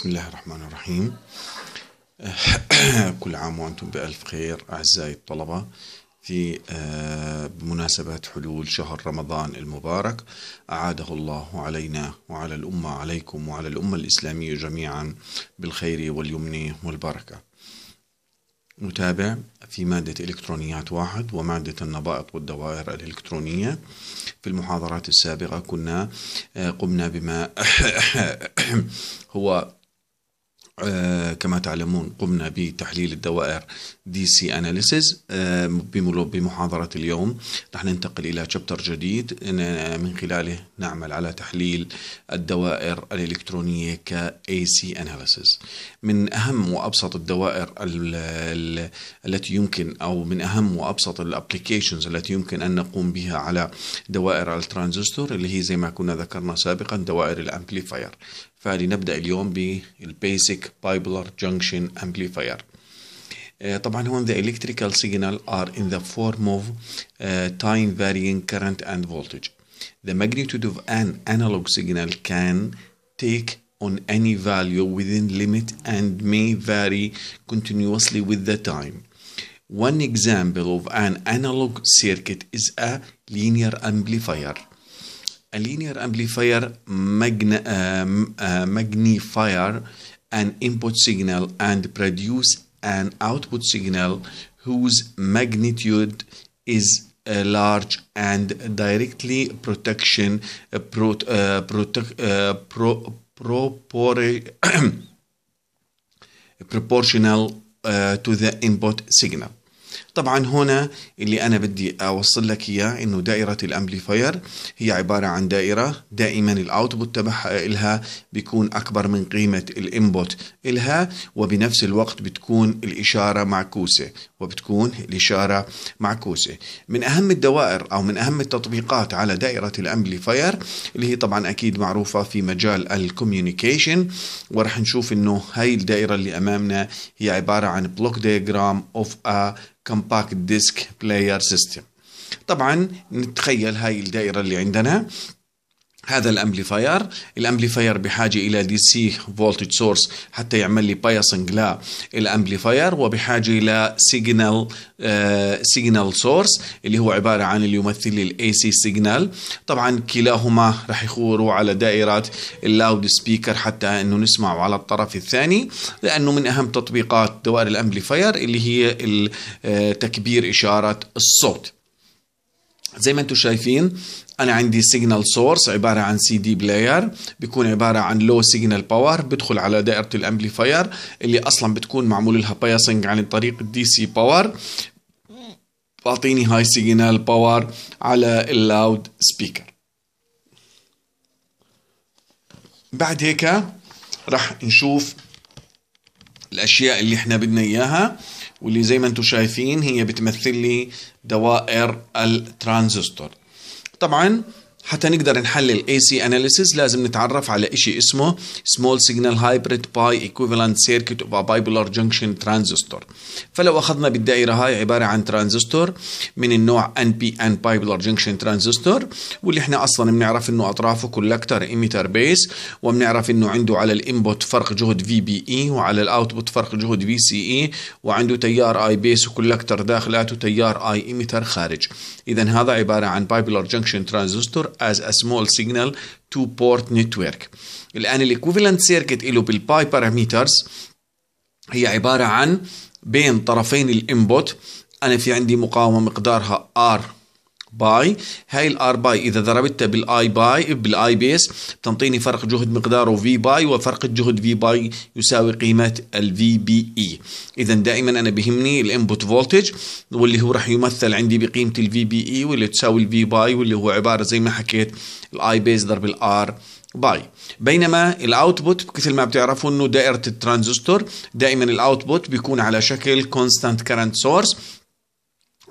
بسم الله الرحمن الرحيم كل عام وأنتم بألف خير أعزائي الطلبة في آه، بمناسبة حلول شهر رمضان المبارك أعاده الله علينا وعلى الأمة عليكم وعلى الأمة الإسلامية جميعا بالخير واليمن والبركة نتابع في مادة إلكترونيات واحد ومادة النبائط والدوائر الإلكترونية في المحاضرات السابقة كنا آه، قمنا بما هو آه، كما تعلمون قمنا بتحليل الدوائر دي سي اناليسيز بمحاضرة اليوم رح ننتقل إلى شابتر جديد من خلاله نعمل على تحليل الدوائر الإلكترونية ك AC analysis من أهم وأبسط الدوائر التي يمكن أو من أهم وأبسط الابلكيشنز التي يمكن أن نقوم بها على دوائر الترانزستور اللي هي زي ما كنا ذكرنا سابقا دوائر الأمبليفاير فلنبدأ اليوم بالبيسك بايبولار جنكشن امبليفاير طبعا هون the electrical signal are in the form of uh, time varying current and voltage the magnitude of an analog signal can take on any value within limit and may vary continuously with the time. One example of an analog circuit is a linear amplifier a linear amplifier magne um, uh, magnifier an input signal and produce an output signal whose magnitude is uh, large and directly protection uh, pro, uh, uh pro, proportional uh, to the input signal. طبعا هنا اللي أنا بدي أوصل لك إياه إنه دائرة الأمبليفاير هي عبارة عن دائرة دائما الأوتبوت تبعها إلها بيكون أكبر من قيمة الإنبوت إلها وبنفس الوقت بتكون الإشارة معكوسة وبتكون الإشارة معكوسة من أهم الدوائر أو من أهم التطبيقات على دائرة الأمبليفاير اللي هي طبعا أكيد معروفة في مجال الكوميونيكيشن ورح نشوف إنه هاي الدائرة اللي أمامنا هي عبارة عن بلوك ديجرام أوف أ كومباكت ديسك بلاير سيستم طبعا نتخيل هاي الدائرة اللي عندنا هذا الامبليفاير الامبليفاير بحاجه الى دي سي فولتج سورس حتى يعمل لي بايسنج للامبليفاير وبحاجه الى سيجنال سيجنال سورس اللي هو عباره عن اللي يمثل الاي سي سيجنال طبعا كلاهما راح يخوروا على دائره اللاود سبيكر حتى انه نسمعه على الطرف الثاني لانه من اهم تطبيقات دوائر الامبليفاير اللي هي آه، تكبير اشاره الصوت زي ما انتم شايفين انا عندي سيجنال سورس عباره عن سي دي بلاير بيكون عباره عن لو سيجنال باور بدخل على دائره الامبليفاير اللي اصلا بتكون معمول لها بايسنج عن طريق الدي سي باور بعطيني هاي سيجنال باور على اللاود سبيكر بعد هيك رح نشوف الاشياء اللي احنا بدنا اياها واللي زي ما انتم شايفين هي بتمثل لي دوائر الترانزستور طبعا حتى نقدر نحلل AC analysis لازم نتعرف على شيء اسمه Small Signal Hybrid Pi Equivalent Circuit of a Bipolar Junction Transistor فلو أخذنا بالدائرة هاي عبارة عن ترانزستور من النوع NPN Bipolar Junction Transistor واللي احنا أصلا بنعرف إنه أطرافه كولكتر إيميتر بيس وبنعرف إنه عنده على الإنبوت فرق جهد VBE وعلى الأوتبوت فرق جهد VCE وعنده تيار اي بيس وكولكتر داخلات وتيار اي ايميتر خارج اذا هذا عباره عن bipolar جنكشن ترانزستور as a small signal to port network الآن الايكوفالنت سيركت له بالباي باراميترز هي عبارة عن بين طرفين الانبوت أنا في عندي مقاومة مقدارها R باي هاي الار باي اذا ضربتها بالاي باي بالاي بيس بتنطيني فرق جهد مقداره في باي وفرق الجهد في باي يساوي قيمه الفي بي اي اذا دائما انا بهمني الانبوت فولتج واللي هو راح يمثل عندي بقيمه الفي بي اي واللي تساوي الفي باي واللي هو عباره زي ما حكيت الاي بيس ضرب الار باي بينما الاوتبوت مثل ما بتعرفوا انه دائره الترانزستور دائما الاوتبوت بيكون على شكل كونستانت كرنت سورس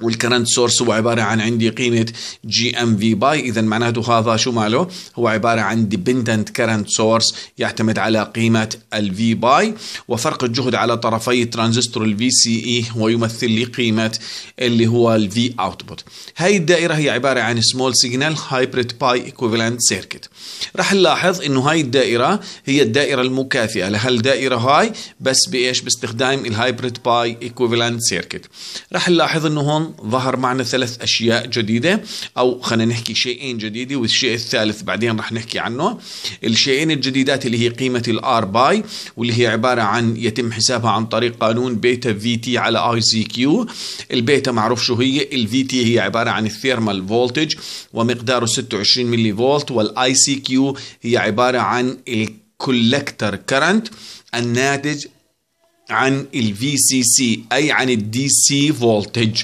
والكرنت سورس هو عباره عن عندي قيمه جي ام في باي اذا معناته هذا شو ماله هو عباره عن ديبندنت كرنت سورس يعتمد على قيمه الفي باي وفرق الجهد على طرفي ترانزستور الفي سي اي هو يمثل لي قيمه اللي هو الفي اوتبوت هاي الدائره هي عباره عن سمول سيجنال هايبريد باي ايكويفالنت سيركت راح نلاحظ انه هاي الدائره هي الدائره المكافئه لهالدائره هاي بس بايش باستخدام الهايبريد باي ايكويفالنت سيركت راح نلاحظ انه هون ظهر معنا ثلاث أشياء جديدة أو خلينا نحكي شيئين جديدة والشيء الثالث بعدين رح نحكي عنه الشيئين الجديدات اللي هي قيمة الآر باي واللي هي عبارة عن يتم حسابها عن طريق قانون بيتا في تي على اي سي كيو البيتا معروف شو هي الفي تي هي عبارة عن الثيرمال فولتج ومقداره 26 ملي فولت والاي سي كيو هي عبارة عن الكولكتر كرنت الناتج عن الفي سي سي اي عن الدي سي فولتج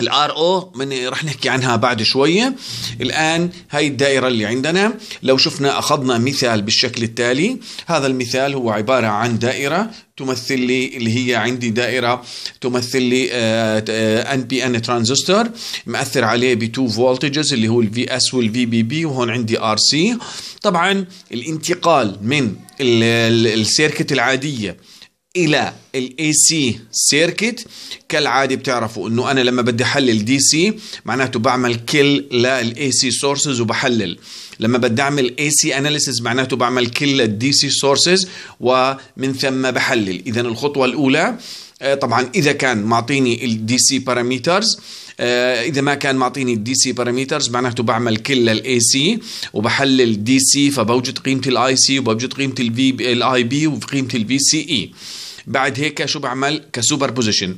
الار او من رح نحكي عنها بعد شويه الان هاي الدائره اللي عندنا لو شفنا اخذنا مثال بالشكل التالي هذا المثال هو عباره عن دائره تمثل لي اللي هي عندي دائره تمثل لي ان بي ان ترانزستور مأثر عليه ب 2 فولتجز اللي هو الفي اس والفي بي بي وهون عندي ار سي طبعا الانتقال من السيركت العاديه الى الاي سي سيركت كالعاده بتعرفوا انه انا لما بدي احلل دي سي معناته بعمل كل للاي سي سورسز وبحلل لما بدي اعمل اي سي اناليسيز معناته بعمل كل للدي سي سورسز ومن ثم بحلل اذا الخطوه الاولى آه، طبعا اذا كان معطيني الدي سي باراميترز اذا ما كان معطيني الدي سي باراميترز معناته بعمل كل الاي سي وبحلل دي سي فبوجد قيمه الاي سي وبوجد قيمه الاي بي وقيمه الفي سي اي e. بعد هيك شو بعمل كسوبر بوزيشن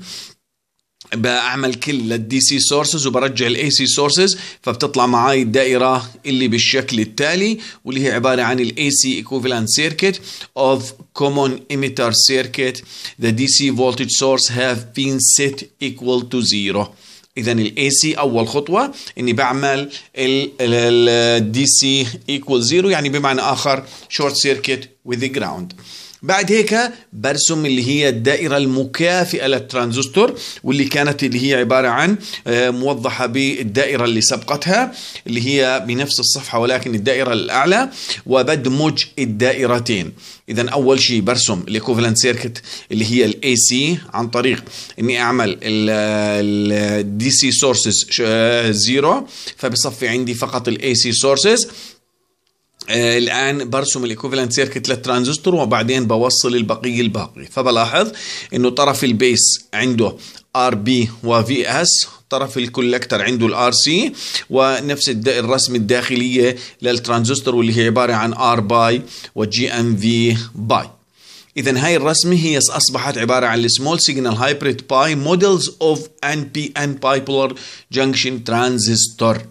بعمل كل للدي سي سورسز وبرجع الاي سي سورسز فبتطلع معاي الدائره اللي بالشكل التالي واللي هي عباره عن الاي سي ايكوفالنت سيركت اوف كومون ايميتر سيركت ذا دي سي فولتج سورس هاف بين سيت ايكوال تو زيرو اذا الاي سي اول خطوه اني بعمل الدي سي ايكوال زيرو يعني بمعنى اخر شورت سيركت وذ جراوند بعد هيك برسم اللي هي الدائرة المكافئة للترانزستور واللي كانت اللي هي عبارة عن آه، موضحة بالدائرة اللي سبقتها اللي هي بنفس الصفحة ولكن الدائرة الأعلى وبدمج الدائرتين إذا أول شيء برسم الإيكوفلنت سيركت اللي هي الـ AC عن طريق إني أعمل الـ سي سورسز زيرو فبصفي عندي فقط الـ AC سورسز آه، الان برسم الايكوفالنت سيركت للترانزستور وبعدين بوصل البقيه الباقي فبلاحظ انه طرف البيس عنده ار بي وفي اس طرف الكولكتر عنده الار سي ونفس الرسم الداخليه للترانزستور واللي هي عباره عن ار باي وجي ام في باي اذا هاي الرسمه هي اصبحت عباره عن السمول سيجنال هايبريد باي موديلز اوف ان بي ان بايبولر جنكشن ترانزستور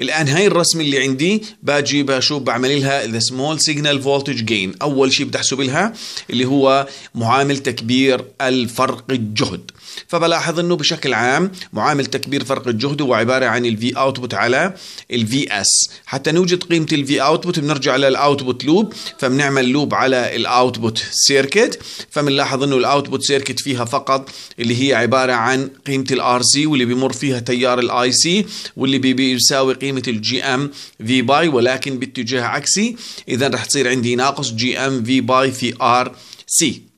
الآن هاي الرسمة اللي عندي باجي بشوف بعمل لها ذا سمول سيجنال فولتج جين أول شيء بدي أحسب لها اللي هو معامل تكبير الفرق الجهد فبلاحظ انه بشكل عام معامل تكبير فرق الجهد هو عباره عن الفي اوتبوت على الفي اس حتى نوجد قيمه الفي اوتبوت بنرجع للاوتبوت لوب فبنعمل لوب على الاوتبوت سيركت فبنلاحظ انه الاوتبوت سيركت فيها فقط اللي هي عباره عن قيمه الار سي واللي بيمر فيها تيار الاي سي واللي بيساوي قيمه الجي ام في باي ولكن باتجاه عكسي اذا رح تصير عندي ناقص جي ام في باي في ار سي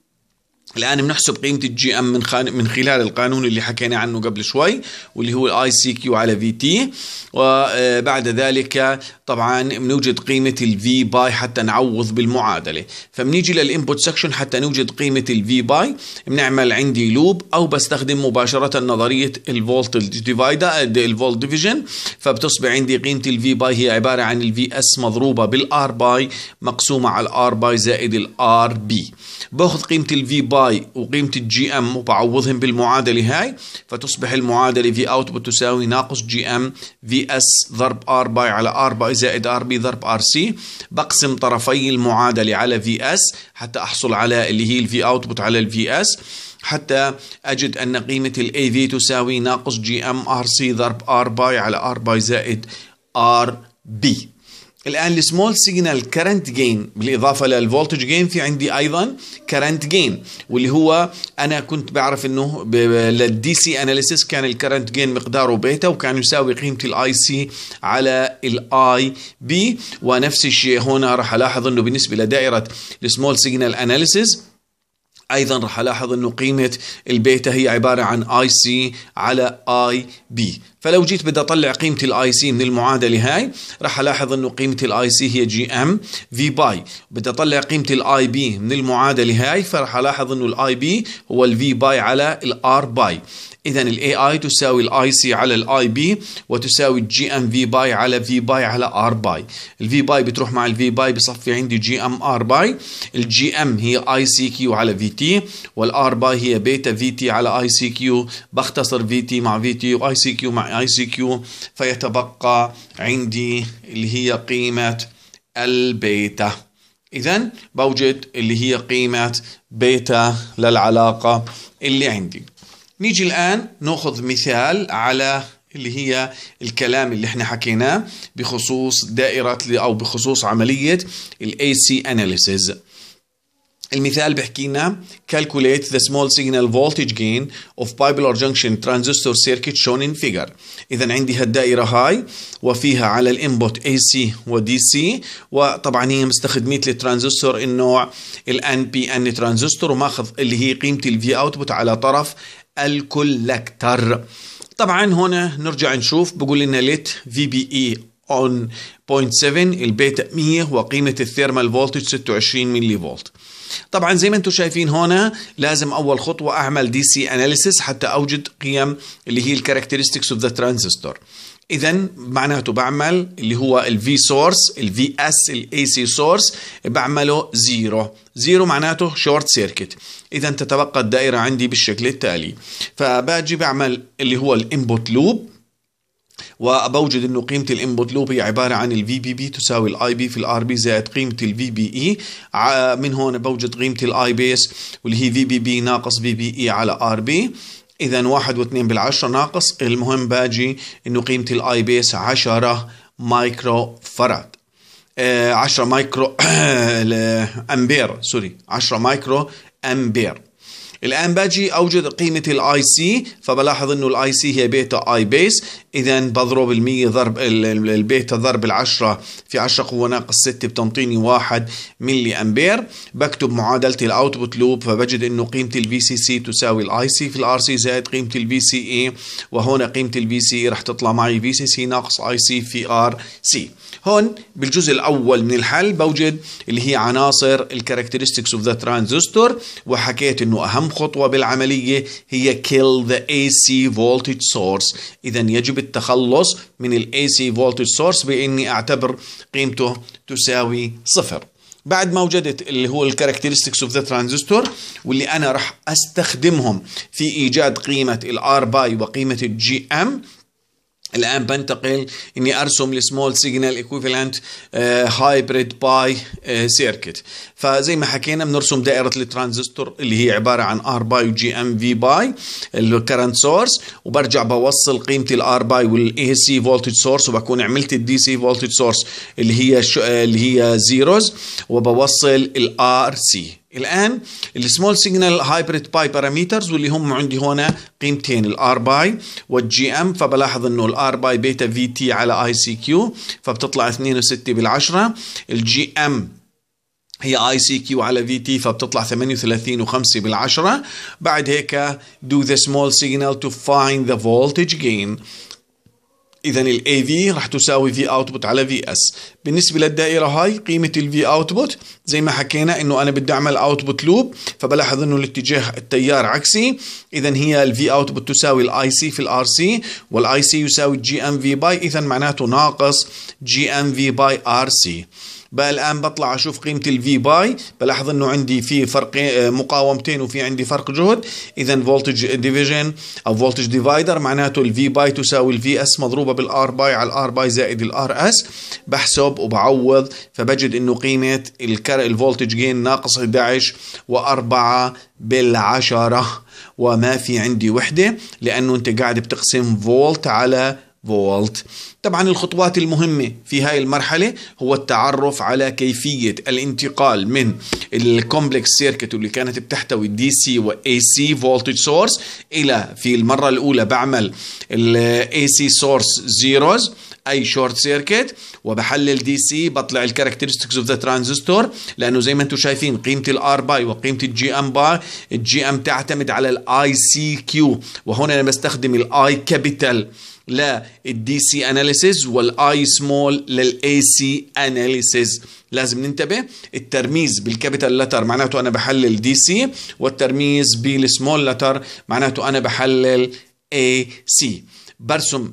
الان بنحسب قيمه الجي ام من خان... من خلال القانون اللي حكينا عنه قبل شوي واللي هو الاي سي كيو على في تي وبعد آه، ذلك طبعا بنوجد قيمه الفي باي حتى نعوض بالمعادله فبنيجي للانبوت سكشن حتى نوجد قيمه الفي باي بنعمل عندي لوب او بستخدم مباشره نظريه الفولت ديفايدا الفولت ديفيجن فبتصبح عندي قيمه الفي باي هي عباره عن الفي اس مضروبه بالار باي مقسومه على الار باي زائد الار بي باخذ قيمه الفي باي اي وقيمة الجي ام وبعوضهم بالمعادلة هاي فتصبح المعادلة في اوتبوت تساوي ناقص جي ام في اس ضرب ار باي على ار باي زائد ار بي ضرب ار سي بقسم طرفي المعادلة على في اس حتى احصل على اللي هي الفي اوتبوت على الفي اس حتى أجد أن قيمة الاي في تساوي ناقص جي ام ار سي ضرب ار باي على ار باي زائد ار بي الآن السمول سيجنال كرنت جين بالإضافة للفولتج جين في عندي أيضا كرنت جين واللي هو أنا كنت بعرف أنه للدي سي أناليسيس كان الكرنت جين مقداره بيتا وكان يساوي قيمة الآي سي على الآي بي ونفس الشيء هنا راح ألاحظ أنه بالنسبة لدائرة السمول سيجنال أناليسيس ايضا راح الاحظ انه قيمه البيتا هي عباره عن اي سي على اي بي فلو جيت بدي اطلع قيمه الاي سي من المعادله هاي راح الاحظ انه قيمه الاي سي هي جي ام في باي بدي اطلع قيمه الاي بي من المعادله هاي فراح الاحظ انه الاي بي هو الفي باي على الار باي اذا الاي اي تساوي الاي سي على الاي بي وتساوي الجي ام في باي على في باي على ار باي الفي باي بتروح مع الفي باي بصفي عندي جي ام ار باي الجي ام هي اي سي كيو على في تي والار باي هي بيتا في تي على اي سي كيو بختصر في تي مع في تي واي سي كيو مع اي سي كيو فيتبقى عندي اللي هي قيمه البيتا اذا بوجد اللي هي قيمه بيتا للعلاقه اللي عندي نيجي الان ناخذ مثال على اللي هي الكلام اللي احنا حكيناه بخصوص دائره او بخصوص عمليه الاي سي اناليسيز المثال بحكي لنا calculate the small signal voltage gain of bipolar junction transistor circuit shown in figure اذا عندي هالدائره هاي وفيها على الانبوت اي سي ودي سي وطبعا هي مستخدميه للترانزستور النوع الان بي ان ترانزستور وماخذ اللي هي قيمه الفي اوتبوت على طرف الكولكتر طبعا هنا نرجع نشوف بقول لنا ليت في بي اي اون 0.7 البيتا 100 وقيمة الثيرمال فولتج 26 ملي فولت طبعا زي ما انتم شايفين هنا لازم اول خطوه اعمل دي سي اناليسيس حتى اوجد قيم اللي هي الكاركترستكس اوف ذا ترانزستور اذا معناته بعمل اللي هو الفي سورس الفي اس الاي سي سورس بعمله زيرو زيرو معناته شورت سيركت اذا تتبقى الدائره عندي بالشكل التالي فباجي بعمل اللي هو الانبوت لوب وبوجد انه قيمه الانبوت لوب هي عباره عن الفي بي بي تساوي الاي بي في الار بي زائد قيمه الفي بي اي من هون بوجد قيمه الاي بيس واللي هي في بي بي ناقص في بي اي على ار بي اذا واحد واثنين بالعشرة ناقص المهم باجي انه قيمة الاي بيس 10 مايكرو فرد 10 آه، مايكرو امبير سوري 10 مايكرو امبير الان باجي اوجد قيمة الاي سي فبلاحظ انه الاي سي هي بيتا اي بيس اذا بضرب ال100 ضرب البيتا ضرب 10 في 10 قوة ناقص 6 بتنطيني 1 ملي امبير بكتب معادلة Output Loop فبجد انه قيمة الفي سي سي تساوي الاي سي في الار سي زائد قيمة الفي سي اي e، وهون قيمة الفي سي اي e رح تطلع معي في سي سي ناقص اي سي في ار سي هون بالجزء الاول من الحل بوجد اللي هي عناصر الكاركترستكس اوف ذا ترانزستور وحكيت انه اهم خطوه بالعمليه هي ذا اي سي فولتج سورس اذا يجب التخلص من الاي سي فولتج سورس باني اعتبر قيمته تساوي صفر بعد ما وجدت اللي هو الكاركترستكس اوف ذا ترانزستور واللي انا راح استخدمهم في ايجاد قيمه الار باي وقيمه الجي ام الآن بنتقل إني أرسم السمول سيجنال ايكويفالنت هايبريد باي سيركت فزي ما حكينا بنرسم دائرة الترانزستور اللي هي عبارة عن ار باي وجي ام في باي الكرنت سورس وبرجع بوصل قيمة الار باي والاي سي فولتج سورس وبكون عملت الدي سي فولتج سورس اللي هي آه، اللي هي زيروز وبوصل الار سي الان السمول سيجنال هايبريد باي باراميترز واللي هم عندي هنا قيمتين الار باي والجي ام فبلاحظ انه الار باي بيتا في تي على اي سي كيو فبتطلع 2.6 بالعشره الجي ام هي اي سي كيو على في تي فبتطلع 38.5 بالعشره بعد هيك دو ذا سمول سيجنال تو فايند ذا فولتج جين اذا الاي في راح تساوي في اوتبوت على في اس بالنسبه للدائره هاي قيمه الفي اوتبوت زي ما حكينا انه انا بدي اعمل اوتبوت لوب فبلاحظ انه الاتجاه التيار عكسي اذا هي الفي اوتبوت تساوي الاي سي في الار سي والاي سي يساوي جي ام في باي اذا معناته ناقص جي ام في باي ار سي بقى الان بطلع اشوف قيمه الفي باي بلاحظ انه عندي في فرق آه، مقاومتين وفي عندي فرق جهد اذا فولتج ديفيجن او فولتج ديفايدر معناته الفي باي تساوي الفي اس مضروبه بالار باي على الار باي زائد الار اس بحسب وبعوض فبجد انه قيمه الفولتج جين ناقص 11 و4 بالعشره وما في عندي وحده لانه انت قاعد بتقسم فولت على فولت طبعا الخطوات المهمة في هاي المرحلة هو التعرف على كيفية الانتقال من الكومبلكس سيركت واللي كانت بتحتوي دي سي واي سي فولتج سورس الى في المرة الاولى بعمل الاي سي سورس زيروز اي شورت سيركت وبحلل دي سي بطلع الكاركترستكس اوف ذا ترانزستور لانه زي ما انتم شايفين قيمه الار باي وقيمه الجي ام باي الجي ام تعتمد على الاي سي كيو وهنا انا بستخدم الاي كابيتال للدي سي اناليسيز والاي سمول للاي سي اناليسيز لازم ننتبه الترميز بالكابيتال لتر معناته انا بحلل دي سي والترميز بالسمول لتر معناته انا بحلل اي سي برسم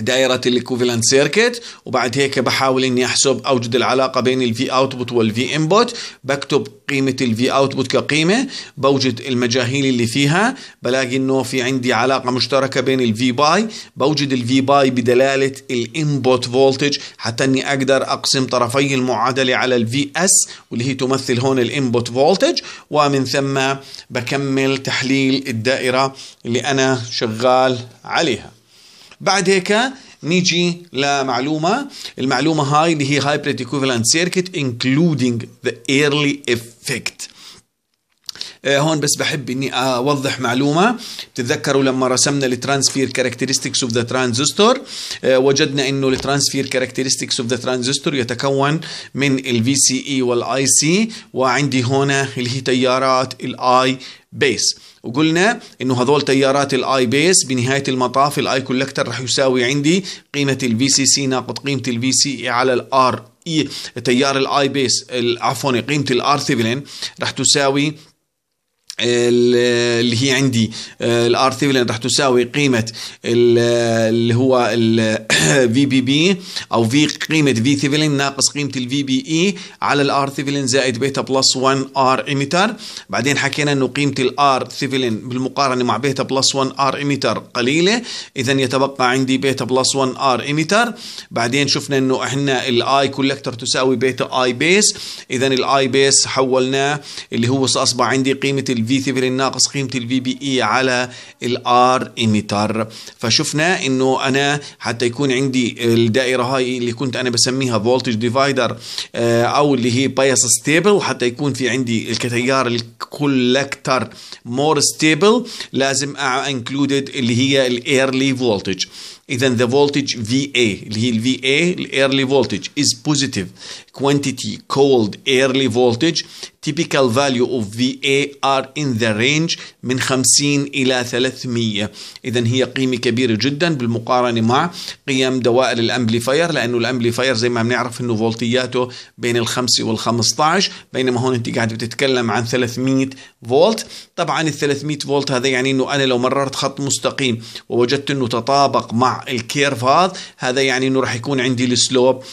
دائرة الكوفيلانت سيركت وبعد هيك بحاول اني احسب اوجد العلاقة بين الفي اوتبوت والفي انبوت بكتب قيمة الفي اوتبوت كقيمة بوجد المجاهيل اللي فيها بلاقي انه في عندي علاقة مشتركة بين الفي باي بوجد الفي باي بدلالة الانبوت فولتج حتى اني اقدر اقسم طرفي المعادلة على الفي اس واللي هي تمثل هون الانبوت فولتج ومن ثم بكمل تحليل الدائرة اللي انا شغال عليها بعد هيك نيجي لمعلومه المعلومه هاي اللي هي hybrid equivalent سيركت including ذا ايرلي effect آه، هون بس بحب اني اوضح معلومه بتتذكروا لما رسمنا الترانسفير كاركترستيكس اوف ذا ترانزستور وجدنا انه الترانسفير كاركترستيكس اوف ذا ترانزستور يتكون من في سي اي والاي سي وعندي هنا اللي هي تيارات الاي بيس وقلنا انه هذول تيارات الاي بيس بنهايه المطاف الاي كولكتر راح يساوي عندي قيمه الفي سي سي ناقض قيمه الفي سي e على الار اي e. تيار الاي بيس عفوا قيمه الار ثيفلين راح تساوي اللي هي عندي آه، الار ثيفلين راح تساوي قيمه اللي هو الفي بي بي او في قيمه في ثيفلين ناقص قيمه الفي بي اي e على الار ثيفلين زائد بيتا بلس 1 ار ايميتر بعدين حكينا انه قيمه الار ثيفلين بالمقارنه مع بيتا بلس 1 ار ايميتر قليله اذا يتبقى عندي بيتا بلس 1 ار ايميتر بعدين شفنا انه احنا الاي كولكتر تساوي بيتا اي بيس اذا الاي بيس حولناه اللي هو اصبح عندي قيمه الفي ثيفل الناقص قيمة الفي بي اي e على الار اميتر فشفنا انه انا حتى يكون عندي الدائرة هاي اللي كنت انا بسميها فولتج ديفايدر آه، او اللي هي بايس ستيبل حتى يكون في عندي التيار الكولكتر مور ستيبل لازم انكلودد اللي هي الايرلي فولتج اذا the voltage VA اللي هي ال VA الايرلي voltage is positive quantity called early voltage typical value of VA are in the range من 50 إلى 300 إذا هي قيمة كبيرة جدا بالمقارنة مع قيم دوائر الأمبليفاير لأنه الأمبليفاير زي ما بنعرف أنه فولتياته بين ال 5 وال 15 بينما هون أنت قاعد بتتكلم عن 300 فولت طبعا ال 300 فولت هذا يعني أنه أنا لو مررت خط مستقيم ووجدت أنه تطابق مع الكيرف الكيرفات هذا يعني انه راح يكون عندي السلوب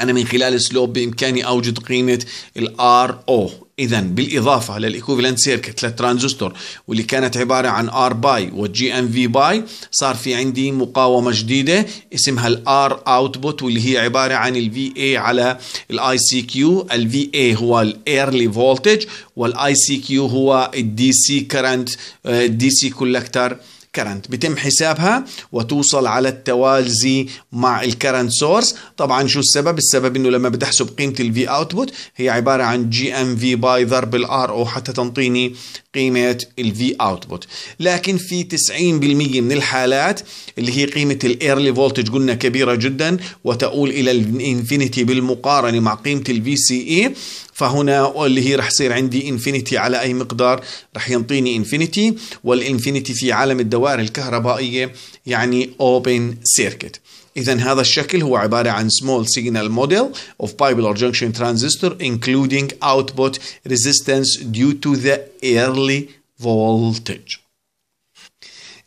انا من خلال السلوب بامكاني اوجد قيمه الار او اذا بالاضافه للايكوفالنت سيركت للترانزستور واللي كانت عباره عن ار باي والجي ام في باي صار في عندي مقاومه جديده اسمها الار اوتبوت واللي هي عباره عن الفي اي على الاي سي كيو الفي اي هو الايرلي فولتج والاي سي كيو هو الدي سي كرنت الدي سي كولكتر كرنت بيتم حسابها وتوصل على التوازي مع الكرنت سورس طبعا شو السبب السبب انه لما بدي احسب قيمه الفي اوتبوت هي عباره عن جي ام في باي ضرب الار او حتى تنطيني قيمه الفي اوتبوت لكن في 90% من الحالات اللي هي قيمه الايرلي فولتج قلنا كبيره جدا وتؤول الى الانفينيتي بالمقارنه مع قيمه الفي سي اي فهنا اللي هي رح يصير عندي انفينيتي على اي مقدار رح ينطيني انفينيتي والانفينيتي في عالم الدوائر الكهربائيه يعني اوبن سيركت إذا هذا الشكل هو عبارة عن سمول سيجنال موديل اوف بايبولار جنكشن ترانزستور انكلودينج اوتبوت ريزيستنس ديو تو ذا ايرلي فولتج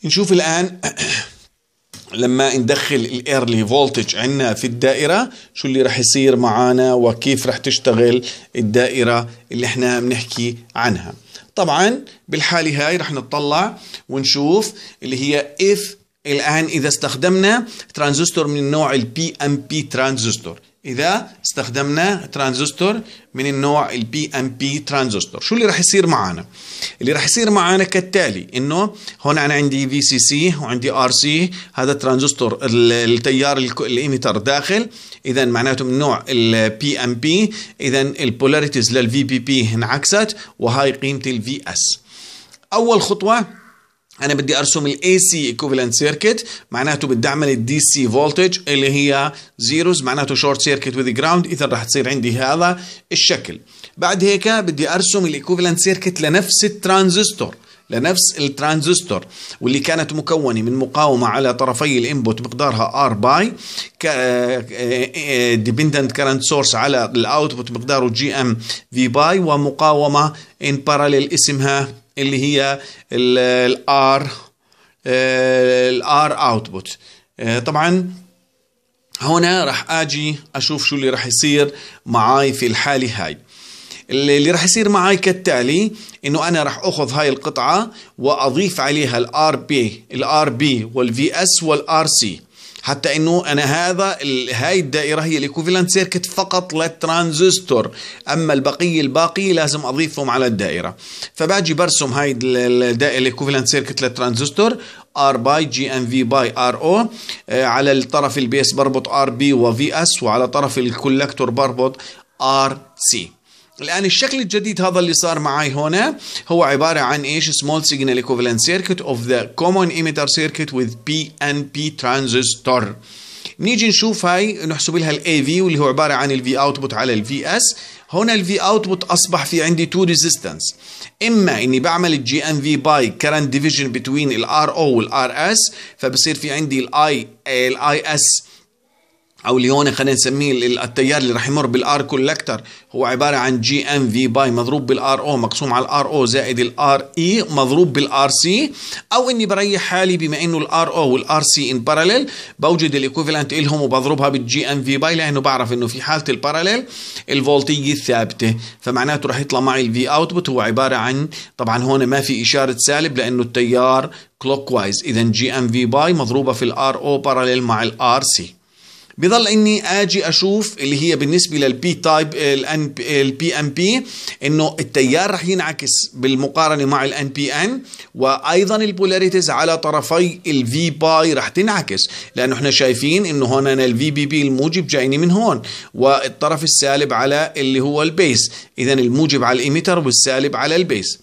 نشوف الآن لما ندخل الايرلي فولتج عندنا في الدائره شو اللي رح يصير معنا وكيف رح تشتغل الدائره اللي احنا بنحكي عنها طبعا بالحاله هاي رح نطلع ونشوف اللي هي اف الآن إذا استخدمنا ترانزستور من نوع البي ام بي ترانزستور إذا استخدمنا ترانزستور من النوع البي ام بي ترانزستور شو اللي راح يصير معنا اللي راح يصير معنا كالتالي انه هون انا عندي في سي سي وعندي ار سي هذا الترانزستور التيار الايميتر داخل اذا معناته من نوع البي ام بي اذا البولاريتيز للفي بي بي انعكست وهاي قيمه الفي اس اول خطوه انا بدي ارسم الاي سي ايكوفالنت سيركت معناته بدي اعمل الدي سي فولتج اللي هي زيروز معناته شورت سيركت وذ جراوند اذا رح تصير عندي هذا الشكل بعد هيك بدي ارسم الايكوفالنت سيركت لنفس الترانزستور لنفس الترانزستور واللي كانت مكونة من مقاومة على طرفي الانبوت مقدارها ار باي ديبندنت كرنت سورس على الاوتبوت مقداره جي ام في باي ومقاومة ان باراليل اسمها اللي هي الار الار اوتبوت طبعا هنا راح اجي اشوف شو اللي راح يصير معاي في الحاله هاي اللي راح يصير معي كالتالي انه انا راح اخذ هاي القطعه واضيف عليها الار بي الار بي والفي اس والار سي حتى انه انا هذا هاي الدائره هي الايكوفالنت سيركت فقط للترانزستور اما البقيه الباقي لازم اضيفهم على الدائره فباجي برسم هاي الدائره الايكوفالنت سيركت للترانزستور ار باي جي ان في باي ار او على الطرف البيس بربط ار بي وفي اس وعلى طرف الكولكتور بربط ار سي الان الشكل الجديد هذا اللي صار معي هنا هو عباره عن ايش سمول سيجنال ايكوفالنت سيركت اوف ذا كومون ايميتر سيركت وذ بي ان بي ترانزستور نيجي نشوف هاي نحسب لها الاي في واللي هو عباره عن الفي اوتبوت على الفي اس هنا الفي اوتبوت اصبح في عندي تو ريزيستنس اما اني بعمل الجي ان في باي كرنت ديفيجن بتوين الار او والار اس فبصير في عندي الاي الاي اس او ليونه خلينا نسميه التيار اللي راح يمر بالار كولكتر هو عباره عن جي ام في باي مضروب بالار او مقسوم على الار او زائد الار اي e، مضروب بالار سي او اني بريح حالي بما انه الار او والار سي ان باراليل بوجد الايكوفلنت الهم وبضربها بالجي ام في باي لانه بعرف انه في حاله الباراليل الفولتيه الثابته فمعناته راح يطلع معي الفي اوتبوت هو عباره عن طبعا هون ما في اشاره سالب لانه التيار كلوك وايز اذا جي ام في باي مضروبه في الار او باراليل مع الار سي بضل اني اجي اشوف اللي هي بالنسبه للبي تايب البي ام بي انه التيار رح ينعكس بالمقارنه مع الان بي ان وايضا البولاريتيز على طرفي الفي باي رح تنعكس لانه احنا شايفين انه هون انا الفي بي بي الموجب جايني من هون والطرف السالب على اللي هو البيس اذا الموجب على الايميتر والسالب على البيس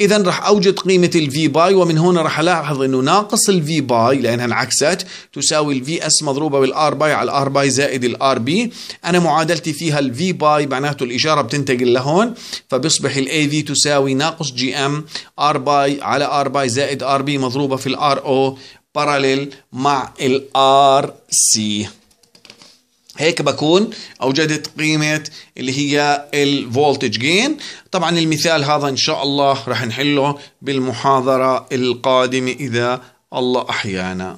اذا راح اوجد قيمه الفي باي ومن هنا راح الاحظ انه ناقص الفي باي لانها انعكست تساوي الفي اس مضروبه بالار باي على الار باي زائد الار بي انا معادلتي فيها الفي باي معناته الاشاره بتنتقل لهون فبيصبح الاي في تساوي ناقص جي ام ار باي على ار باي زائد ار بي مضروبه في الار او باراليل مع الار سي هيك بكون اوجدت قيمه اللي هي الفولتج جين طبعا المثال هذا ان شاء الله رح نحله بالمحاضره القادمه اذا الله احيانا